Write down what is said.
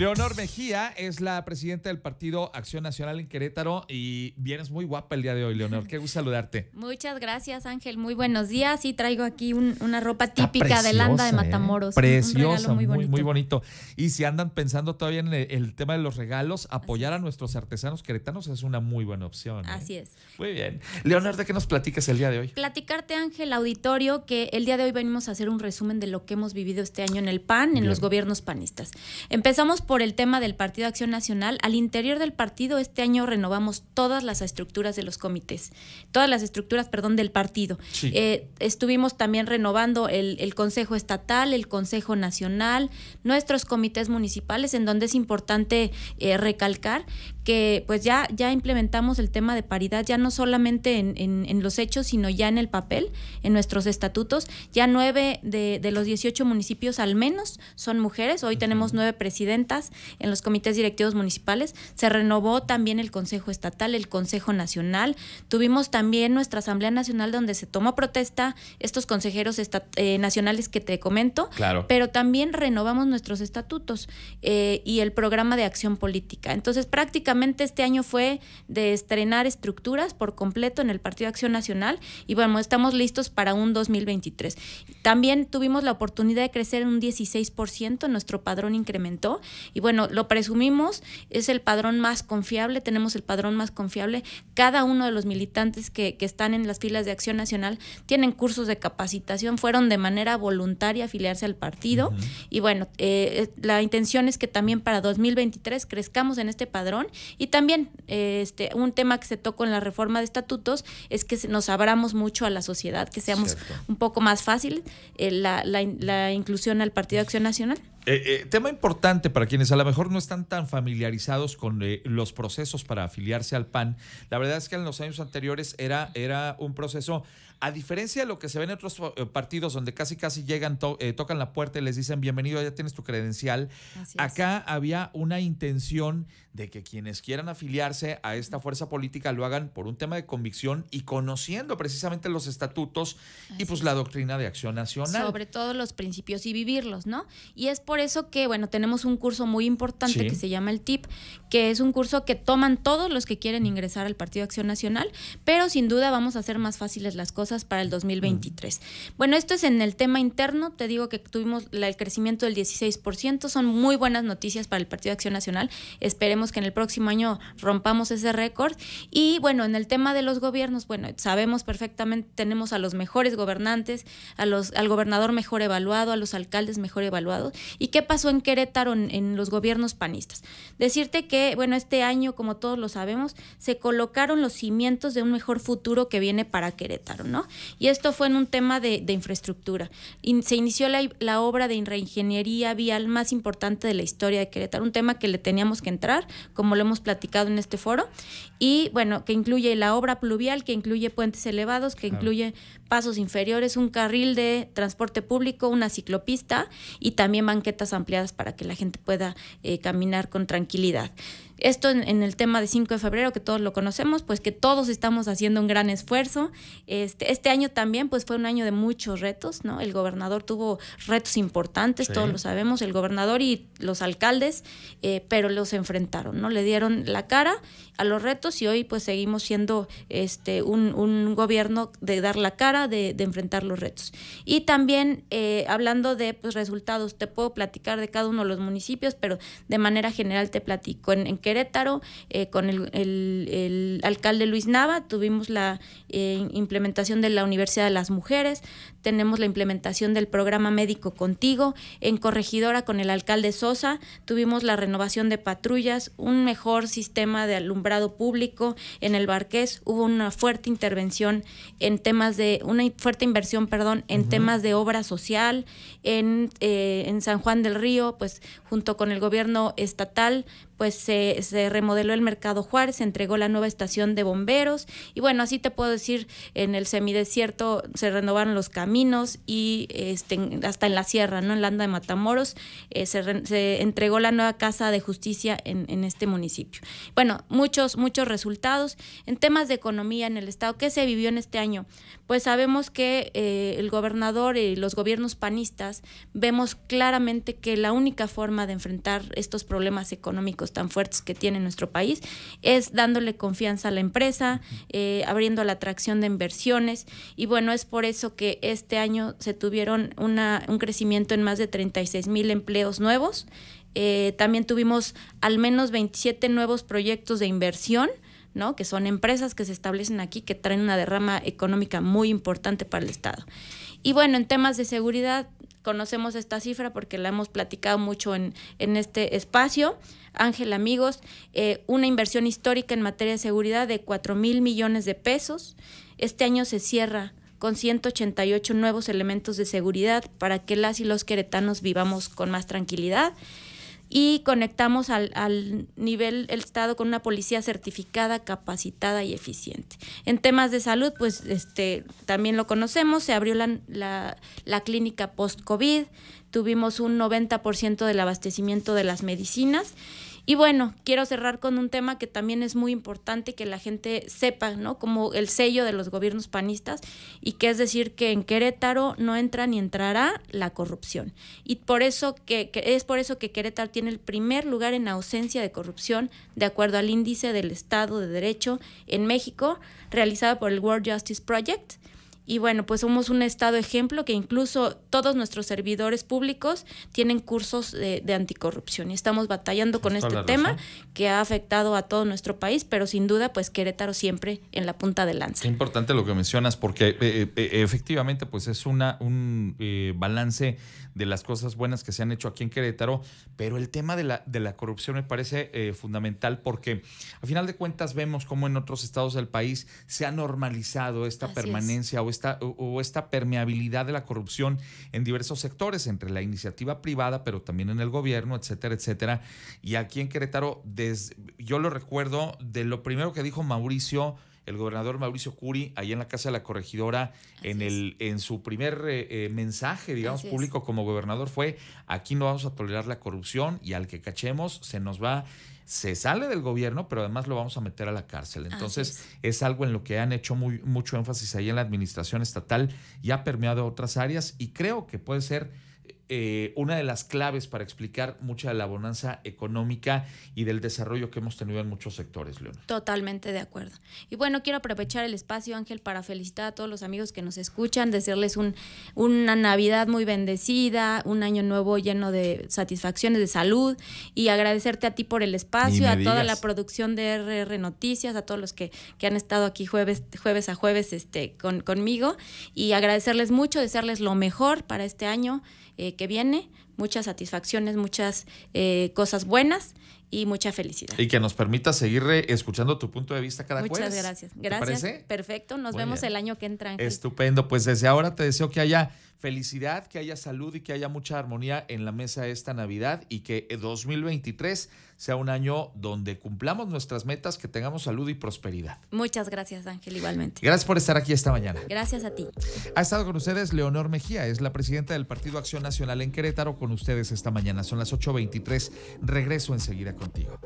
Leonor Mejía es la presidenta del Partido Acción Nacional en Querétaro y vienes muy guapa el día de hoy, Leonor. Qué gusto saludarte. Muchas gracias, Ángel. Muy buenos días. Y traigo aquí una ropa típica de Landa de ¿eh? Matamoros. Precioso, Preciosa, muy, muy, bonito. Y si andan pensando todavía en el, tema de los regalos, apoyar a nuestros artesanos queretanos es una muy buena opción. ¿eh? Así es. Muy bien. Leonor, ¿de qué nos platicas el día de hoy? Platicarte, Ángel, auditorio, que el día de hoy venimos a hacer un resumen de lo que hemos vivido este año en el PAN, en los gobiernos panistas. Empezamos por el tema del Partido Acción Nacional, al interior del partido este año renovamos todas las estructuras de los comités, todas las estructuras, perdón, del partido. Eh, estuvimos también renovando el, Consejo Estatal, el Consejo Nacional, nuestros comités municipales, en donde es importante eh, recalcar que pues ya, ya implementamos el tema de paridad, ya no solamente en, los hechos, sino ya en el papel, en nuestros estatutos. Ya nueve de, de los 18 municipios al menos son mujeres, hoy tenemos nueve presidentes en los comités directivos municipales. Se renovó también el Consejo Estatal, el Consejo Nacional. Tuvimos también nuestra Asamblea Nacional donde se tomó protesta estos consejeros eh, nacionales que te comento. Claro. Pero también renovamos nuestros estatutos eh, y el programa de acción política. Entonces, prácticamente este año fue de estrenar estructuras por completo en el Partido Acción Nacional y bueno, estamos listos para un 2023. También tuvimos la oportunidad de crecer un 16%, nuestro padrón incrementó y bueno, lo presumimos, es el padrón más confiable, tenemos el padrón más confiable. Cada uno de los militantes que, que están en las filas de Acción Nacional tienen cursos de capacitación, fueron de manera voluntaria afiliarse al partido. Y bueno, eh, eh, la intención es que también para 2023 crezcamos en este padrón. Y también eh, este, un tema que se tocó en la reforma de estatutos es que nos abramos mucho a la sociedad, que seamos un poco más fácil la, la inclusión al Partido Acción Nacional. Eh, eh, tema importante para quienes a lo mejor no están tan familiarizados con eh, los procesos para afiliarse al PAN. La verdad es que en los años anteriores era, era un proceso, a diferencia de lo que se ve en otros partidos donde casi casi llegan, tocan la puerta y les dicen bienvenido, ya tienes tu credencial. Acá había una intención de que quienes quieran afiliarse a esta fuerza política lo hagan por un tema de convicción y conociendo precisamente los estatutos y pues la doctrina de acción nacional. Sobre todo los principios y vivirlos, ¿no? Y es por eso que, bueno, tenemos un curso muy importante que se llama el TIP, que es un curso que toman todos los que quieren ingresar al Partido Acción Nacional, pero sin duda vamos a hacer más fáciles las cosas para el 2023. Mm. Bueno, esto es en el tema interno, te digo que tuvimos el crecimiento del 16%, son muy buenas noticias para el Partido Acción Nacional, esperemos que en el próximo año rompamos ese récord y bueno, en el tema de los gobiernos, bueno, sabemos perfectamente, tenemos a los mejores gobernantes, a los, al gobernador mejor evaluado, a los alcaldes mejor evaluados ¿Y qué pasó en Querétaro en, los gobiernos panistas? Decirte que, bueno, este año, como todos lo sabemos, se colocaron los cimientos de un mejor futuro que viene para Querétaro, ¿no? Y esto fue en un tema de, infraestructura. se inició la, obra de reingeniería vial más importante de la historia de Querétaro, un tema que le teníamos que entrar, como lo hemos platicado en este foro, y bueno, que incluye la obra pluvial, que incluye puentes elevados, que incluye pasos inferiores, un carril de transporte público, una ciclopista y también van ampliadas para que la gente pueda eh, caminar con tranquilidad. Esto en, el tema de 5 de febrero, que todos lo conocemos, pues que todos estamos haciendo un gran esfuerzo. Este, este, año también, pues fue un año de muchos retos, ¿no? El gobernador tuvo retos importantes, todos lo sabemos, el gobernador y los alcaldes, eh, pero los enfrentaron, ¿no? Le dieron la cara a los retos y hoy pues seguimos siendo este, un, gobierno de dar la cara, de, enfrentar los retos. Y también, eh, hablando de pues, resultados, te puedo platicar de cada uno de los municipios, pero de manera general te platico. En, Querétaro, eh, con el, alcalde Luis Nava, tuvimos la eh, implementación de la Universidad de las Mujeres, tenemos la implementación del programa Médico Contigo, en Corregidora con el alcalde Sosa, tuvimos la renovación de patrullas, un mejor sistema de alumbrado público, en el Barqués hubo una fuerte intervención en temas de, una fuerte inversión, perdón, en temas de obra social, en, eh, en San Juan del Río, pues junto con el gobierno estatal pues se, remodeló el mercado Juárez, se entregó la nueva estación de bomberos y bueno, así te puedo decir, en el semidesierto se renovaron los caminos y este, hasta en la sierra, ¿no? En Landa de Matamoros eh, se, entregó la nueva Casa de Justicia en, este municipio. Bueno, muchos, muchos resultados. En temas de economía en el Estado, ¿qué se vivió en este año? Pues sabemos que eh, el gobernador y los gobiernos panistas vemos claramente que la única forma de enfrentar estos problemas económicos tan fuertes que tiene nuestro país, es dándole confianza a la empresa, eh, abriendo la atracción de inversiones y bueno, es por eso que este año se tuvieron un crecimiento en más de 36 mil empleos nuevos. Eh, también tuvimos al menos 27 nuevos proyectos de inversión. ¿no? que son empresas que se establecen aquí que traen una derrama económica muy importante para el Estado. Y bueno, en temas de seguridad, Conocemos esta cifra porque la hemos platicado mucho en, este espacio. Ángel, amigos, eh, una inversión histórica en materia de seguridad de 4 mil millones de pesos. Este año se cierra con 188 nuevos elementos de seguridad para que las y los queretanos vivamos con más tranquilidad y conectamos al, al nivel el Estado con una policía certificada, capacitada y eficiente. En temas de salud, pues este, también lo conocemos, se abrió la, la, la clínica post-COVID, tuvimos un 90% del abastecimiento de las medicinas y bueno, quiero cerrar con un tema que también es muy importante que la gente sepa, ¿no? Como el sello de los gobiernos panistas y que es decir que en Querétaro no entra ni entrará la corrupción. Y por eso que, es por eso que Querétaro tiene el primer lugar en ausencia de corrupción de acuerdo al índice del Estado de Derecho en México realizado por el World Justice Project y bueno, pues somos un estado ejemplo que incluso todos nuestros servidores públicos tienen cursos de, anticorrupción y estamos batallando con este tema que ha afectado a todo nuestro país, pero sin duda pues Querétaro siempre en la punta de lanza. Qué importante lo que mencionas porque eh, eh, eh, efectivamente pues es una, un balance de las cosas buenas que se han hecho aquí en Querétaro, pero el tema de la, de la corrupción me parece fundamental porque a final de cuentas vemos cómo en otros estados del país se ha normalizado esta permanencia o esta esta, o esta permeabilidad de la corrupción en diversos sectores, entre la iniciativa privada, pero también en el gobierno, etcétera, etcétera. Y aquí en Querétaro, yo lo recuerdo de lo primero que dijo Mauricio el gobernador Mauricio Curi, ahí en la Casa de la Corregidora, en, el, en su primer eh, eh, mensaje, digamos, público como gobernador fue, aquí no vamos a tolerar la corrupción y al que cachemos se nos va se sale del gobierno, pero además lo vamos a meter a la cárcel. Entonces, es. algo en lo que han hecho mucho énfasis ahí en la administración estatal y ha permeado otras áreas y creo que puede ser eh, una de las claves para explicar mucha de la bonanza económica y del desarrollo que hemos tenido en muchos sectores, León. Totalmente de acuerdo. Y bueno, quiero aprovechar el espacio, Ángel, para felicitar a todos los amigos que nos escuchan, desearles un, una Navidad muy bendecida, un año nuevo lleno de satisfacciones, de salud, y agradecerte a ti por el espacio, a toda la producción de RR Noticias, a todos los que, han estado aquí jueves, jueves a jueves este, conmigo, y agradecerles mucho, desearles lo mejor para este año eh, que viene, muchas satisfacciones, muchas eh, cosas buenas y mucha felicidad. Y que nos permita seguir eh, escuchando tu punto de vista cada jueves. Muchas gracias. Gracias. Perfecto. Nos vemos el año que entra. Estupendo. Pues desde ahora te deseo que haya felicidad, que haya salud y que haya mucha armonía en la mesa esta Navidad y que 2023 eh, sea un año donde cumplamos nuestras metas, que tengamos salud y prosperidad. Muchas gracias, Ángel, igualmente. Gracias por estar aquí esta mañana. Gracias a ti. Ha estado con ustedes Leonor Mejía, es la presidenta del Partido Acción Nacional en Querétaro ustedes esta mañana. Son las 8.23. Regreso enseguida contigo.